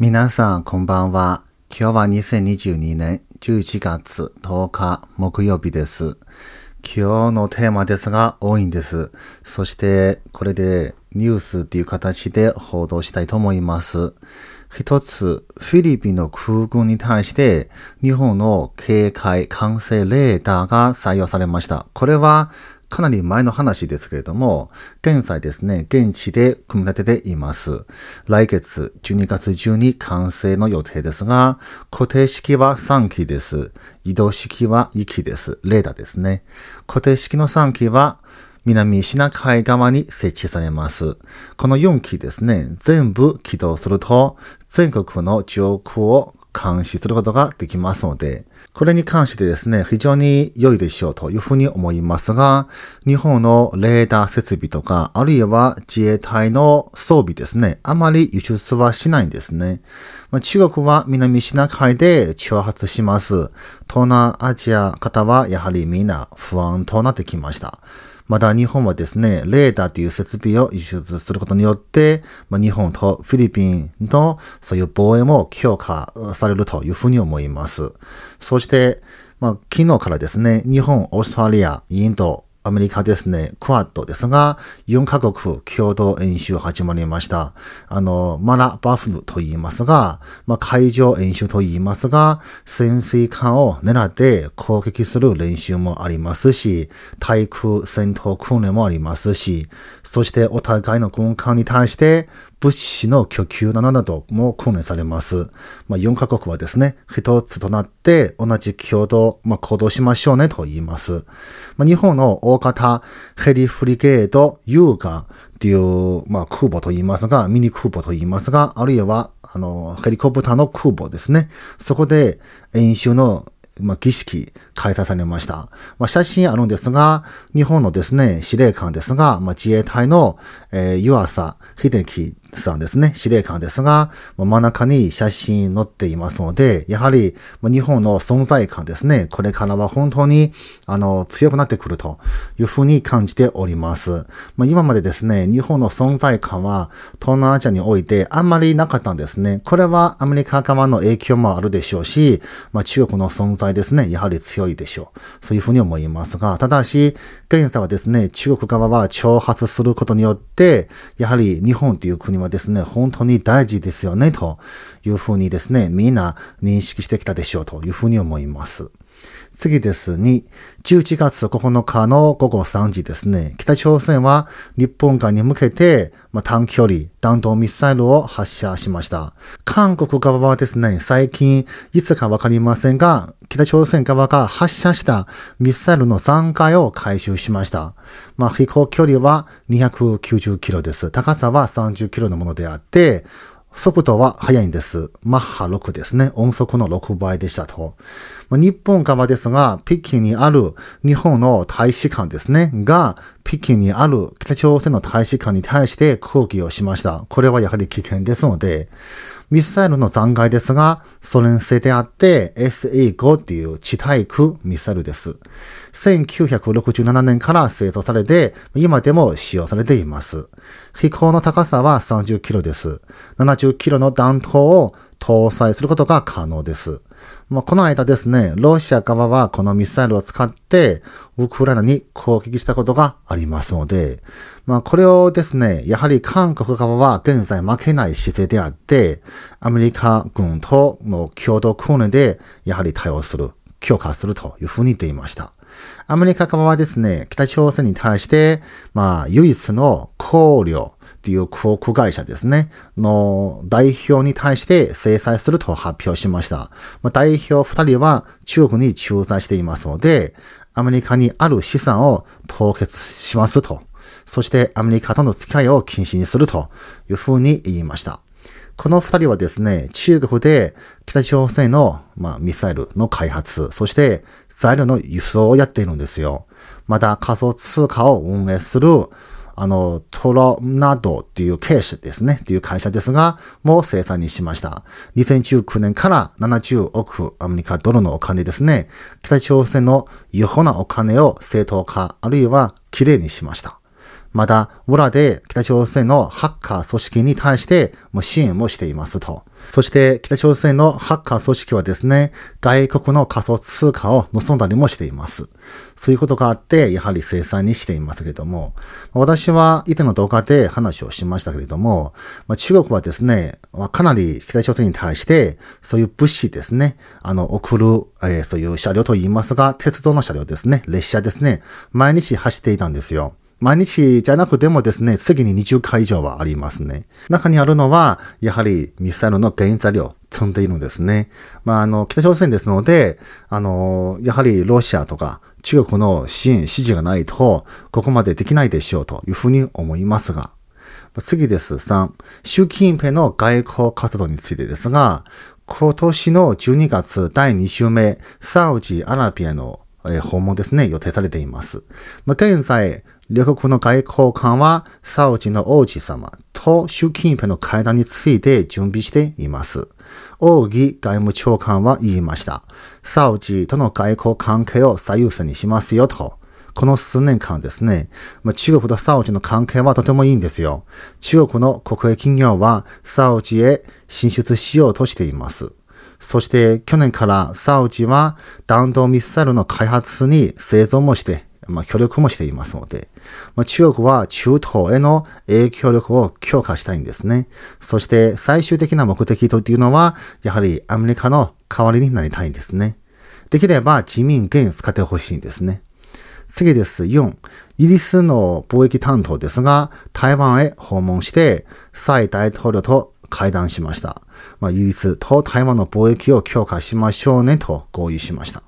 皆さん、こんばんは。今日は2022年11月10日木曜日です。今日のテーマですが多いんです。そして、これでニュースという形で報道したいと思います。一つ、フィリピンの空軍に対して、日本の警戒管制レーダーが採用されました。これは、かなり前の話ですけれども、現在ですね、現地で組み立てています。来月12月中に完成の予定ですが、固定式は3機です。移動式は2機です。レーダーですね。固定式の3機は、南シナ海側に設置されます。この4機ですね、全部起動すると、全国の上空を監視することができますので、これに関してですね、非常に良いでしょうというふうに思いますが、日本のレーダー設備とか、あるいは自衛隊の装備ですね、あまり輸出はしないんですね。ま中国は南シナ海で挑発します。東南アジア方はやはりみんな不安となってきました。また日本はですね、レーダーという設備を輸出することによって、まあ、日本とフィリピンのそういう防衛も強化されるというふうに思います。そして、まあ、昨日からですね、日本、オーストラリア、インド、アメリカですね、クワッドですが、4カ国共同演習始まりました。あの、マラバフと言いますが、まあ、海上演習と言いますが、潜水艦を狙って攻撃する練習もありますし、対空戦闘訓練もありますし、そしてお互いの軍艦に対して物資の供給などなども訓練されます。まあ、4カ国はですね、一つとなって同じ共同、まあ、行動しましょうねと言います。まあ、日本の型ヘリフリゲート U がっていう、まあ、空母と言いますが、ミニ空母と言いますが、あるいは、あの、ヘリコプターの空母ですね。そこで演習のまあ、儀式開催されました。まあ、写真あるんですが、日本のですね、司令官ですが、まあ、自衛隊のえー、湯浅秀樹さんですね、司令官ですが、真ん中に写真載っていますので、やはり日本の存在感ですね、これからは本当にあの強くなってくるというふうに感じております。まあ、今までですね、日本の存在感は東南アジアにおいてあんまりなかったんですね。これはアメリカ側の影響もあるでしょうし、まあ、中国の存在ですね、やはり強いでしょう。そういうふうに思いますが、ただし、現在はですね、中国側は挑発することによって、、やはり日本という国はですね、本当に大事ですよね、というふうにですね、みんな認識してきたでしょうというふうに思います。次です2、11月9日の午後3時ですね、北朝鮮は日本海に向けて、まあ、短距離弾道ミサイルを発射しました。韓国側はですね、最近いつかわかりませんが、北朝鮮側が発射したミサイルの残骸を回収しました。まあ、飛行距離は290キロです。高さは30キロのものであって、速度は速いんです。マッハ6ですね。音速の6倍でしたと。日本側ですが、北京にある日本の大使館ですね、が、北京にある北朝鮮の大使館に対して抗議をしました。これはやはり危険ですので、ミサイルの残骸ですが、ソ連製であって s a 5っていう地対空ミサイルです。1967年から製造されて、今でも使用されています。飛行の高さは30キロです。70キロの弾頭を搭載することが可能です。まあ、この間ですね、ロシア側はこのミサイルを使って、ウクライナに攻撃したことがありますので、まあ、これをですね、やはり韓国側は現在負けない姿勢であって、アメリカ軍との共同訓練で、やはり対応する、強化するというふうに言っていました。アメリカ側はですね、北朝鮮に対して、まあ、唯一の考慮、という航空会社ですね、の代表に対して制裁すると発表しました。まあ、代表二人は中国に駐在していますので、アメリカにある資産を凍結しますと。そしてアメリカとの付き合いを禁止にするというふうに言いました。この二人はですね、中国で北朝鮮の、まあ、ミサイルの開発、そして材料の輸送をやっているんですよ。また仮想通貨を運営するあの、トロナドっていうケースですね、っていう会社ですが、もう生産にしました。2019年から70億アメリカドルのお金ですね、北朝鮮の違法なお金を正当化、あるいは綺麗にしました。また、裏で北朝鮮のハッカー組織に対して支援をしていますと。そして北朝鮮のハッカー組織はですね、外国の仮想通貨を盗んだりもしています。そういうことがあって、やはり制裁にしていますけれども、私は以前の動画で話をしましたけれども、中国はですね、かなり北朝鮮に対して、そういう物資ですね、あの、送る、えー、そういう車両と言いますが、鉄道の車両ですね、列車ですね、毎日走っていたんですよ。毎日じゃなくてもですね、次に20回以上はありますね。中にあるのは、やはりミサイルの原材料、積んでいるんですね。まあ、あの、北朝鮮ですので、あの、やはりロシアとか中国の支援、支持がないと、ここまでできないでしょうというふうに思いますが。次です。3、習近平の外交活動についてですが、今年の12月第2週目、サウジアラビアの訪問ですね、予定されています。まあ、現在、両国の外交官は、サウジの王子様と習近平の会談について準備しています。王毅外務長官は言いました。サウジとの外交関係を最優先にしますよと。この数年間ですね、ま中国とサウジの関係はとてもいいんですよ。中国の国営企業はサウジへ進出しようとしています。そして去年からサウジは弾道ミサイルの開発に製造もしてまあ、協力もしていますので、まあ、中国は中東への影響力を強化したいんですね。そして最終的な目的というのは、やはりアメリカの代わりになりたいんですね。できれば自民権使ってほしいんですね。次です。4、イギリスの貿易担当ですが、台湾へ訪問して、蔡大統領と会談しました。まあ、イギリスと台湾の貿易を強化しましょうねと合意しました。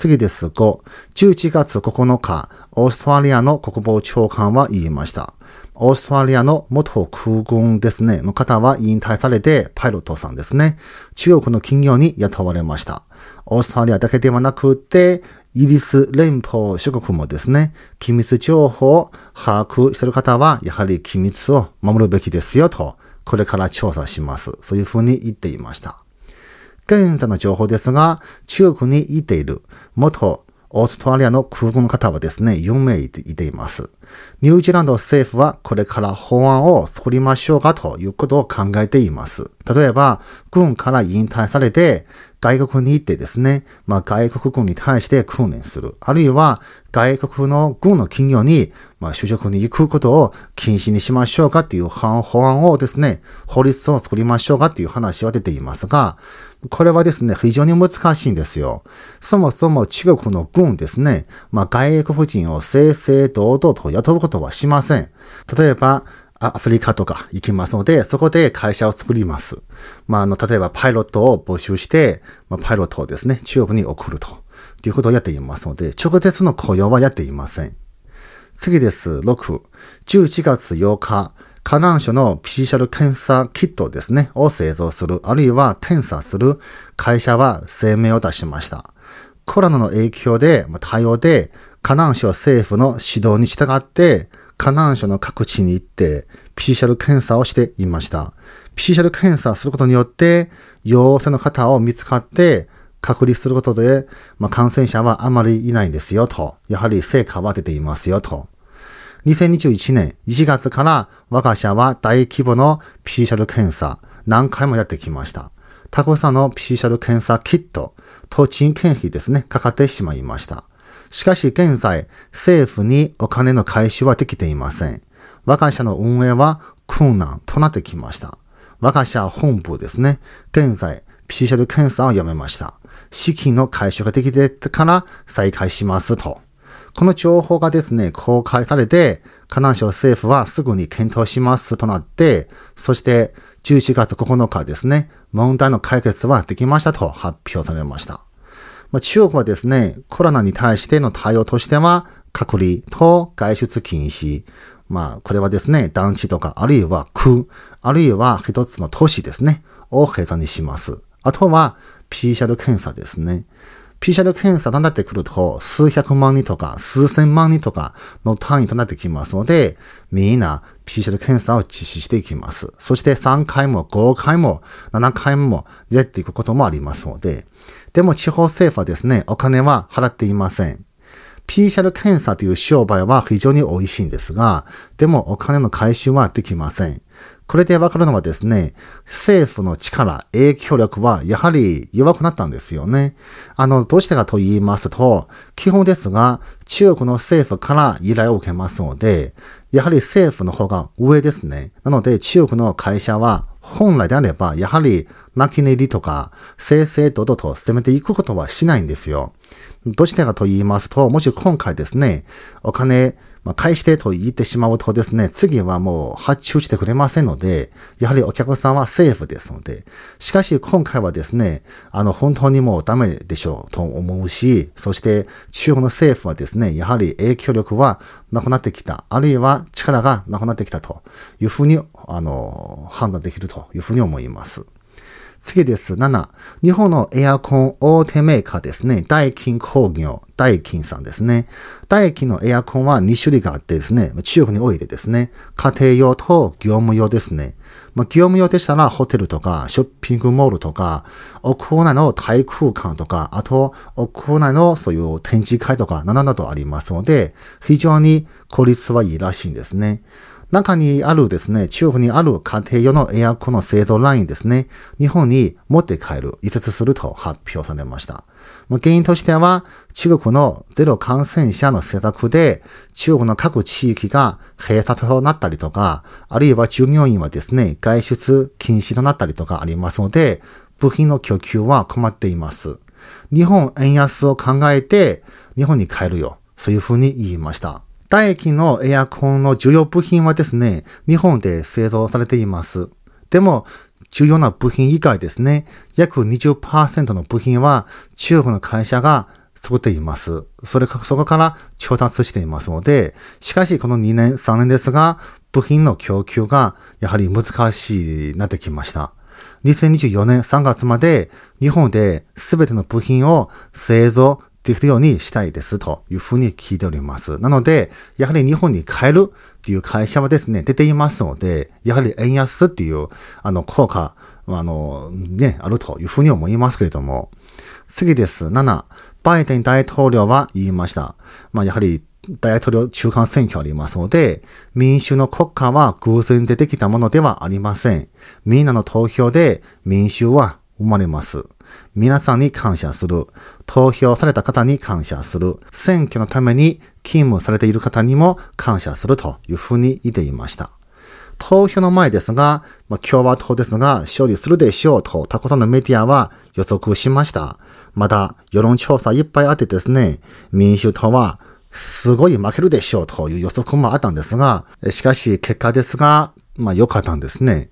次です。5、11月9日、オーストラリアの国防長官は言いました。オーストラリアの元空軍ですね、の方は引退されて、パイロットさんですね、中国の企業に雇われました。オーストラリアだけではなくて、イギリス連邦諸国もですね、機密情報を把握している方は、やはり機密を守るべきですよと、これから調査します。そういうふうに言っていました。現在の情報ですが、中国にいている元オーストラリアの空軍の方はですね、4名いています。ニュージーランド政府はこれから法案を作りましょうかということを考えています。例えば、軍から引退されて、外国に行ってですね、まあ、外国軍に対して訓練する。あるいは、外国の軍の企業に、まあ、就職に行くことを禁止にしましょうかという法案をですね、法律を作りましょうかという話は出ていますが、これはですね、非常に難しいんですよ。そもそも中国の軍ですね、まあ、外国人を正々堂々と雇うことはしません。例えば、アフリカとか行きますので、そこで会社を作ります。まあ、あの、例えばパイロットを募集して、まあ、パイロットをですね、中国に送ると。ということをやっていますので、直接の雇用はやっていません。次です。6。11月8日。河南省の PCR 検査キットですね、を製造する、あるいは検査する会社は声明を出しました。コロナの影響で、対応で、河南省政府の指導に従って、河南省の各地に行って、PCR 検査をしていました。PCR 検査することによって、陽性の方を見つかって、隔離することで、まあ、感染者はあまりいないんですよと、やはり成果は出ていますよと。2021年1月から我が社は大規模の PCR 検査何回もやってきました。たくさんの PCR 検査キット、と人検費ですね、かかってしまいました。しかし現在、政府にお金の回収はできていません。我が社の運営は困難となってきました。我が社本部ですね、現在、PCR 検査をやめました。資金の回収ができてから再開しますと。この情報がですね、公開されて、河南省政府はすぐに検討しますとなって、そして11月9日ですね、問題の解決はできましたと発表されました。まあ、中国はですね、コロナに対しての対応としては、隔離と外出禁止。まあ、これはですね、団地とか、あるいは区、あるいは一つの都市ですね、を閉鎖にします。あとは、PCR 検査ですね。PCR 検査となってくると、数百万人とか数千万人とかの単位となってきますので、みんな PCR 検査を実施していきます。そして3回も5回も7回もやっていくこともありますので、でも地方政府はですね、お金は払っていません。PCR 検査という商売は非常に美味しいんですが、でもお金の回収はできません。これでわかるのはですね、政府の力、影響力はやはり弱くなったんですよね。あの、どうしてかと言いますと、基本ですが、中国の政府から依頼を受けますので、やはり政府の方が上ですね。なので、中国の会社は本来であれば、やはり、泣き寝入りとか、正々堂々と攻めていくことはしないんですよ。どうしてかと言いますと、もし今回ですね、お金、まあ、返してと言ってしまうとですね、次はもう発注してくれませんので、やはりお客さんはセーフですので、しかし今回はですね、あの、本当にもうダメでしょうと思うし、そして中国の政府はですね、やはり影響力はなくなってきた、あるいは力がなくなってきたというふうに、あの、判断できるというふうに思います。次です。7。日本のエアコン大手メーカーですね。大金工業、大金さんですね。大金のエアコンは2種類があってですね、中国においてですね、家庭用と業務用ですね。まあ、業務用でしたらホテルとかショッピングモールとか、屋内の体空間とか、あと屋内のそういう展示会とかなどなどありますので、非常に効率はいいらしいんですね。中にあるですね、中国にある家庭用のエアコンの製造ラインですね、日本に持って帰る、移設すると発表されました。原因としては、中国のゼロ感染者の施策で、中国の各地域が閉鎖となったりとか、あるいは従業員はですね、外出禁止となったりとかありますので、部品の供給は困っています。日本円安を考えて、日本に帰るよ。そういうふうに言いました。唾液のエアコンの重要部品はですね、日本で製造されています。でも、重要な部品以外ですね、約20%の部品は中国の会社が作っています。それか、そこから調達していますので、しかしこの2年、3年ですが、部品の供給がやはり難しいなってきました。2024年3月まで日本で全ての部品を製造、できるようにしたいですというふうに聞いております。なので、やはり日本に帰るっていう会社はですね、出ていますので、やはり円安っていう、あの、効果、あの、ね、あるというふうに思いますけれども。次です。7、バイデン大統領は言いました。まあ、やはり大統領中間選挙ありますので、民主の国家は偶然出てきたものではありません。みんなの投票で民衆は生まれます。皆さんに感謝する。投票された方に感謝する。選挙のために勤務されている方にも感謝するというふうに言っていました。投票の前ですが、まあ、共和党ですが、勝利するでしょうと、タコさんのメディアは予測しました。また、世論調査いっぱいあってですね、民主党は、すごい負けるでしょうという予測もあったんですが、しかし結果ですが、まあ良かったんですね。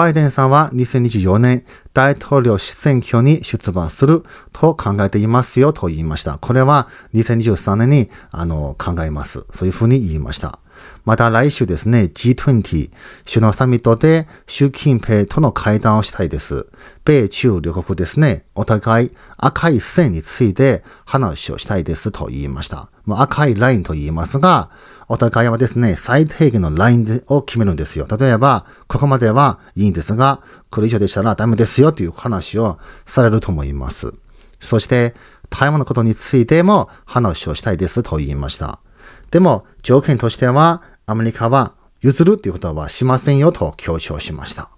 バイデンさんは2024年大統領選挙に出馬すると考えていますよと言いました。これは2023年にあの考えます。そういうふうに言いました。また来週ですね、G20 首脳サミットで習近平との会談をしたいです。米中両国ですね、お互い赤い線について話をしたいですと言いました。ま赤いラインと言いますが、お互いはですね、最低限のラインを決めるんですよ。例えば、ここまではいいんですが、これ以上でしたらダメですよという話をされると思います。そして、台湾のことについても話をしたいですと言いました。でも、条件としては、アメリカは譲るということはしませんよと強調しました。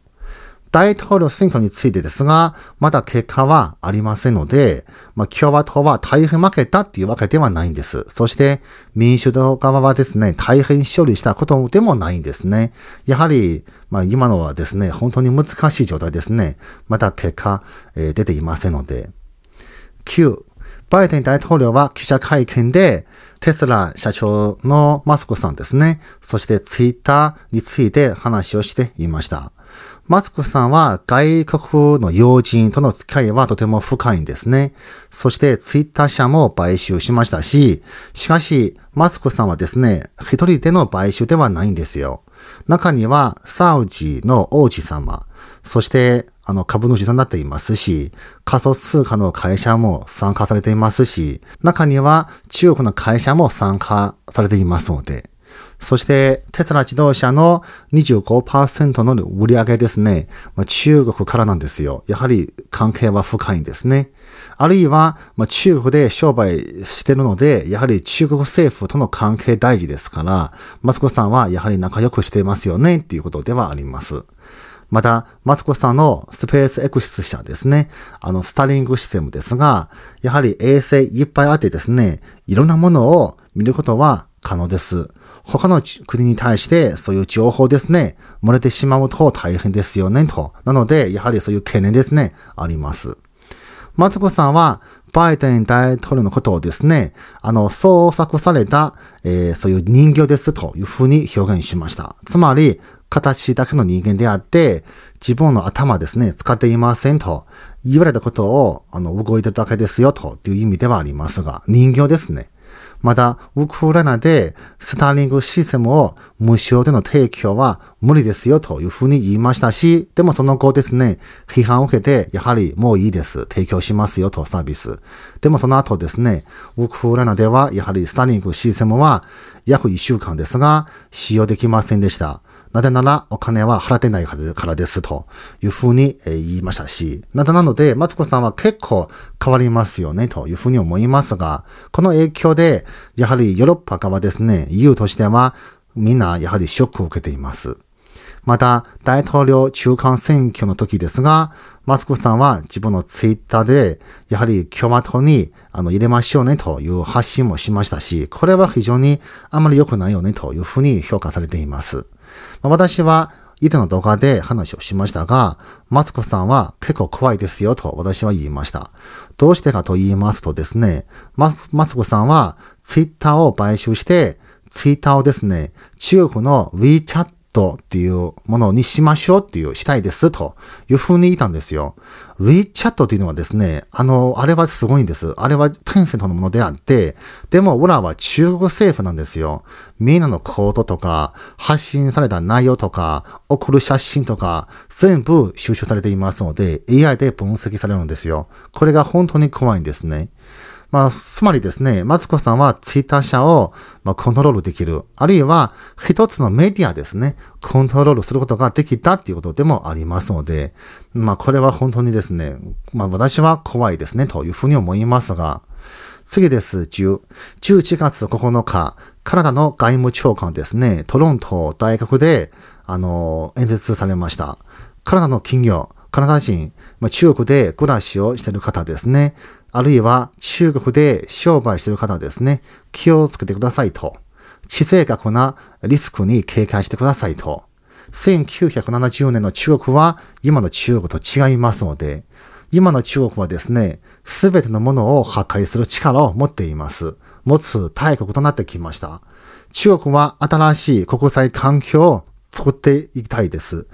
大統領選挙についてですが、まだ結果はありませんので、まあ、共和党は大変負けたっていうわけではないんです。そして、民主党側はですね、大変勝利したことでもないんですね。やはり、まあ、今のはですね、本当に難しい状態ですね。まだ結果、えー、出ていませんので。9、バイデン大統領は記者会見で、テスラ社長のマスコさんですね、そしてツイッターについて話をしていました。マスクさんは外国の要人との付き合いはとても深いんですね。そしてツイッター社も買収しましたし、しかしマスクさんはですね、一人での買収ではないんですよ。中にはサウジの王子様、そしてあの株主となっていますし、仮想通貨の会社も参加されていますし、中には中国の会社も参加されていますので、そしてテスラ自動車の25%の売り上げですね、まあ、中国からなんですよ。やはり関係は深いんですね。あるいは、まあ、中国で商売してるので、やはり中国政府との関係大事ですから、マツコさんはやはり仲良くしていますよねっていうことではあります。また、マツコさんのスペースエクシス社ですね。あの、スタリングシステムですが、やはり衛星いっぱいあってですね、いろんなものを見ることは可能です。他の国に対してそういう情報ですね、漏れてしまうと大変ですよね、と。なので、やはりそういう懸念ですね、あります。マツコさんは、バイデン大統領のことをですね、あの、創作された、えー、そういう人形ですというふうに表現しました。つまり、形だけの人間であって、自分の頭ですね、使っていませんと、言われたことを、あの、動いてるだけですよという意味ではありますが、人形ですね。また、ウクライナでスターリングシステムを無償での提供は無理ですよというふうに言いましたし、でもその後ですね、批判を受けて、やはりもういいです。提供しますよとサービス。でもその後ですね、ウクライナではやはりスターリングシステムは約1週間ですが、使用できませんでした。なぜならお金は払ってないからですというふうに言いましたし、なぜなので、マツコさんは結構変わりますよねというふうに思いますが、この影響で、やはりヨーロッパ側ですね、EU としてはみんなやはりショックを受けています。また、大統領中間選挙の時ですが、マスクさんは自分のツイッターで、やはり共和党にあの入れましょうねという発信もしましたし、これは非常にあまり良くないよねというふうに評価されています。まあ、私は以前の動画で話をしましたが、マスコさんは結構怖いですよと私は言いました。どうしてかと言いますとですね、マスコさんはツイッターを買収して、ツイッターをですね、中国の WeChat トっていうものにしましょうっていう、したいですというふうに言ったんですよ。WeChat っていうのはですね、あの、あれはすごいんです。あれはテンセントのものであって、でも、オラは中国政府なんですよ。みんなのコードとか、発信された内容とか、送る写真とか、全部収集されていますので、AI で分析されるんですよ。これが本当に怖いんですね。まあ、つまりですね、マツコさんはツイッター社を、まあ、コントロールできる。あるいは、一つのメディアですね、コントロールすることができたっていうことでもありますので、まあ、これは本当にですね、まあ、私は怖いですね、というふうに思いますが、次です、10。11月9日、カナダの外務長官ですね、トロント大学で、あの、演説されました。カナダの企業、カナダ人、まあ、中国で暮らしをしている方ですね。あるいは中国で商売している方はですね、気をつけてくださいと。地性学なリスクに警戒してくださいと。1970年の中国は今の中国と違いますので、今の中国はですね、すべてのものを破壊する力を持っています。持つ大国となってきました。中国は新しい国際環境を作っていきたいです。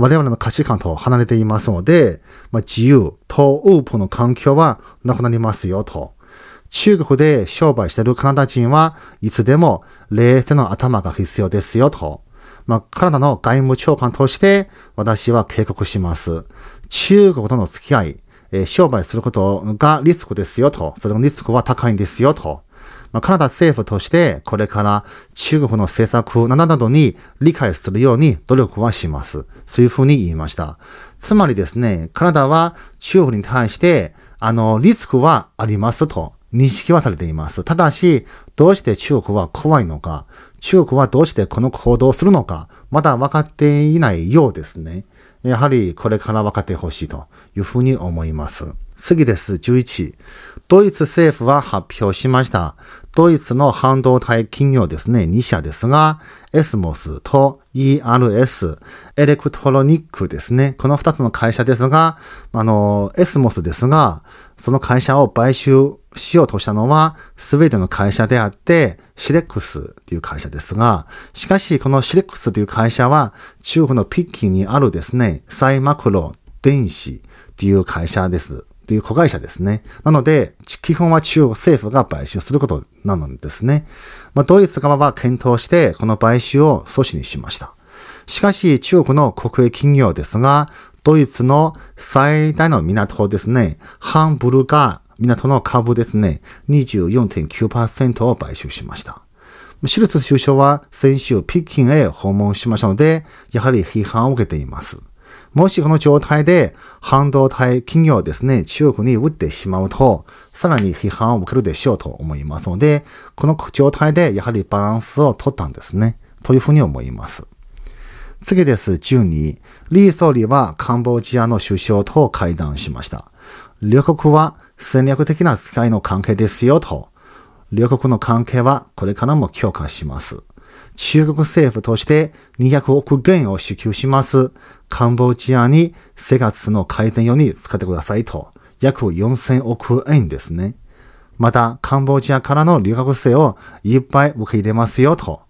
我々の価値観と離れていますので、まあ、自由とオープンの環境はなくなりますよと。中国で商売しているカナダ人はいつでも冷静な頭が必要ですよと。まあ、カナダの外務長官として私は警告します。中国との付き合い、えー、商売することがリスクですよと。それのリスクは高いんですよと。まあ、カナダ政府としてこれから中国の政策などなどに理解するように努力はします。そういうふうに言いました。つまりですね、カナダは中国に対して、あの、リスクはありますと認識はされています。ただし、どうして中国は怖いのか、中国はどうしてこの行動をするのか、まだ分かっていないようですね。やはりこれから分かってほしいというふうに思います。次です。11。ドイツ政府は発表しました。ドイツの半導体企業ですね、2社ですが、エスモスと ERS、エレクトロニックですね。この2つの会社ですが、あの、エスモスですが、その会社を買収しようとしたのはスウェーデンの会社であって、シレックスという会社ですが、しかしこのシレックスという会社は中国のピッキーにあるですね、サイマクロ電子という会社です。という子会社ですね。なので、基本は中国政府が買収することなのですね。まあ、ドイツ側は検討して、この買収を阻止にしました。しかし、中国の国営企業ですが、ドイツの最大の港ですね、ハンブルガー港の株ですね、24.9%を買収しました。シルツ首相は先週北京へ訪問しましたので、やはり批判を受けています。もしこの状態で半導体企業ですね、中国に打ってしまうと、さらに批判を受けるでしょうと思いますので、この状態でやはりバランスを取ったんですね、というふうに思います。次です。12。李総理はカンボジアの首相と会談しました。両国は戦略的な使いの関係ですよと。両国の関係はこれからも強化します。中国政府として200億元を支給します。カンボジアに生活の改善用に使ってくださいと、約4000億円ですね。また、カンボジアからの留学生をいっぱい受け入れますよと、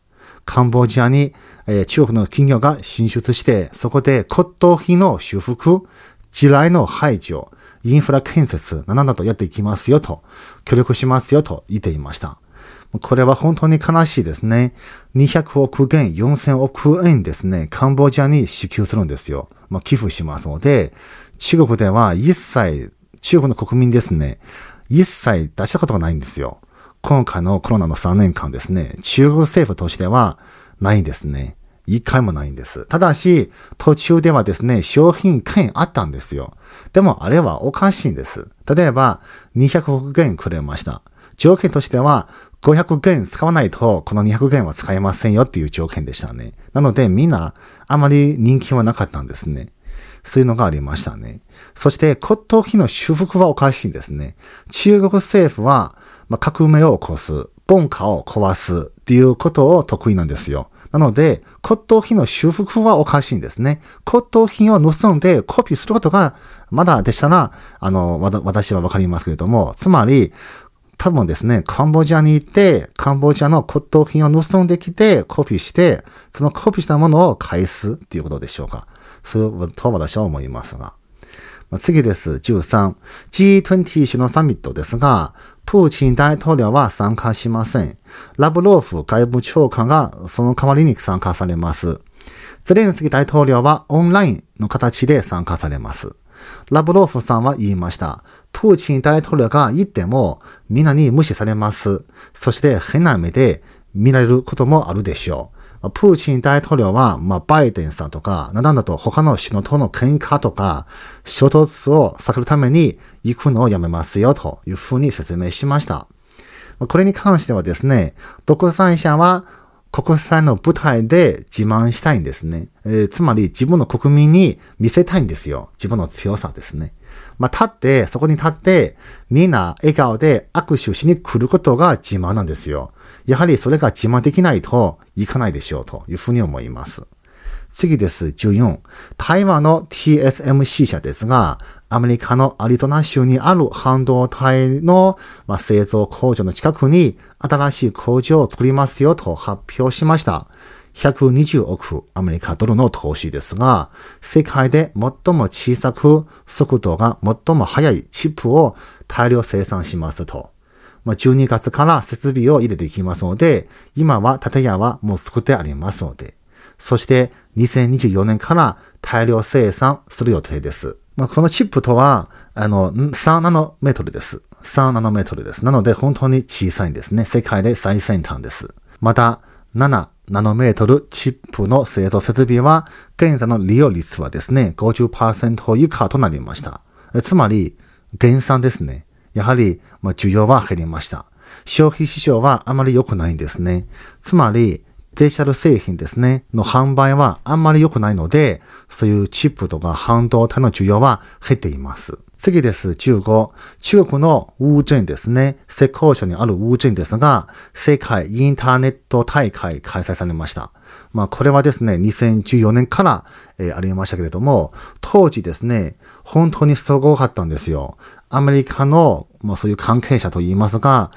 カンボジアに、えー、中国の企業が進出して、そこで骨董品の修復、地雷の排除、インフラ建設などなどやっていきますよと、協力しますよと言っていました。これは本当に悲しいですね。200億元、4000億円ですね、カンボジアに支給するんですよ。まあ、寄付しますので、中国では一切、中国の国民ですね、一切出したことがないんですよ。今回のコロナの3年間ですね、中国政府としてはないんですね。一回もないんです。ただし、途中ではですね、商品券あったんですよ。でも、あれはおかしいんです。例えば、200億元くれました。条件としては、500元使わないと、この200元は使えませんよっていう条件でしたね。なので、みんな、あまり人気はなかったんですね。そういうのがありましたね。そして、骨董品の修復はおかしいんですね。中国政府は、まあ、革命を起こす、文化を壊すっていうことを得意なんですよ。なので、骨董品の修復はおかしいんですね。骨董品を盗んでコピーすることが、まだでしたら、あの、わ私はわかりますけれども、つまり、多分ですね、カンボジアに行って、カンボジアの骨董品を盗んできて、コピーして、そのコピーしたものを返すっていうことでしょうか。そうと私は思いますが。次です。13。G20 首脳サミットですが、プーチン大統領は参加しません。ラブロフ外務長官がその代わりに参加されます。ゼレンスキー大統領はオンラインの形で参加されます。ラブロフさんは言いました。プーチン大統領が言っても、みんなに無視されます。そして変な目で見られることもあるでしょう。プーチン大統領は、まあ、バイデンさんとか、なんだと他の首脳との喧嘩とか、衝突を避けるために行くのをやめますよというふうに説明しました。これに関してはですね、独裁者は国際の舞台で自慢したいんですね。えー、つまり自分の国民に見せたいんですよ。自分の強さですね。まあ、立って、そこに立って、みんな笑顔で握手しに来ることが自慢なんですよ。やはりそれが自慢できないといかないでしょうというふうに思います。次です。14。台湾の TSMC 社ですが、アメリカのアリゾナ州にある半導体の製造工場の近くに新しい工場を作りますよと発表しました。120億アメリカドルの投資ですが、世界で最も小さく速度が最も速いチップを大量生産しますと。まあ、12月から設備を入れていきますので、今は建屋はもう作ってありますので。そして2024年から大量生産する予定です。まあ、このチップとは、あの、3ナノメートルです。3ナノメートルです。なので本当に小さいんですね。世界で最先端です。また、7ナノメートルチップの製造設備は、現在の利用率はですね、50%以下となりました。つまり、減産ですね。やはり、ま需要は減りました。消費市場はあまり良くないんですね。つまり、デジタル製品ですね、の販売はあんまり良くないので、そういうチップとか半導体の需要は減っています。次です。中国。中国のウジェンですね。石膏省にあるウジェンですが、世界インターネット大会開催されました。まあ、これはですね、2014年から、えー、ありましたけれども、当時ですね、本当にすごかったんですよ。アメリカの、まあそういう関係者と言いますが、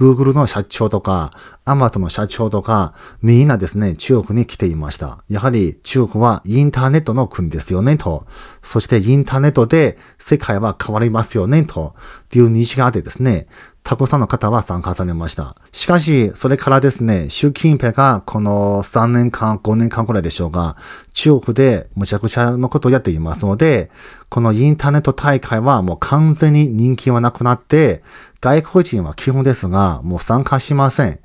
Google の社長とか、Amazon の社長とか、みんなですね、中国に来ていました。やはり中国はインターネットの国ですよね、と。そしてインターネットで世界は変わりますよね、と。いう認識があってですね、たくさんの方は参加されました。しかし、それからですね、習近平がこの3年間、5年間くらいでしょうが、中国でむちゃくちゃのことをやっていますので、このインターネット大会はもう完全に人気はなくなって、外国人は基本ですが、もう参加しません。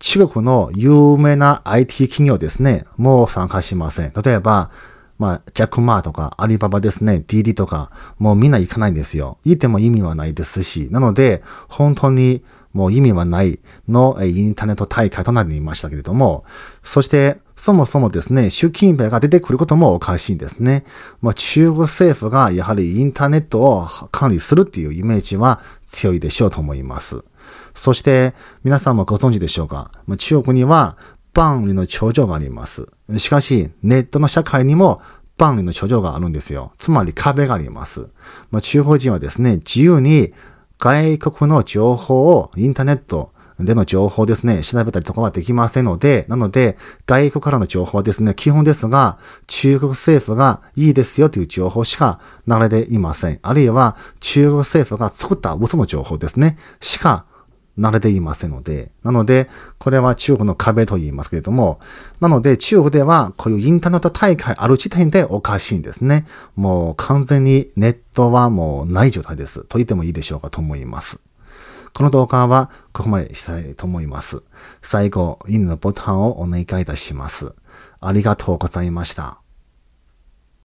中国の有名な IT 企業ですね、もう参加しません。例えば、まあ、ジャックマーとか、アリババですね、DD とか、もうみんな行かないんですよ。行っても意味はないですし、なので、本当にもう意味はないのインターネット大会となりましたけれども、そして、そもそもですね、習近平が出てくることもおかしいんですね。まあ、中国政府がやはりインターネットを管理するっていうイメージは強いでしょうと思います。そして、皆さんもご存知でしょうか中国には、万里の長上があります。しかし、ネットの社会にも万里の長上があるんですよ。つまり壁があります。まあ、中国人はですね、自由に外国の情報をインターネットでの情報ですね、調べたりとかはできませんので、なので、外国からの情報はですね、基本ですが、中国政府がいいですよという情報しか流れていません。あるいは、中国政府が作った嘘の情報ですね、しか慣れていませんので、なので、これは中国の壁と言いますけれども、なので中国ではこういうインターネット大会ある時点でおかしいんですね。もう完全にネットはもうない状態です。と言ってもいいでしょうかと思います。この動画はここまでしたいと思います。最後、いいねのボタンをお願いいたします。ありがとうございました。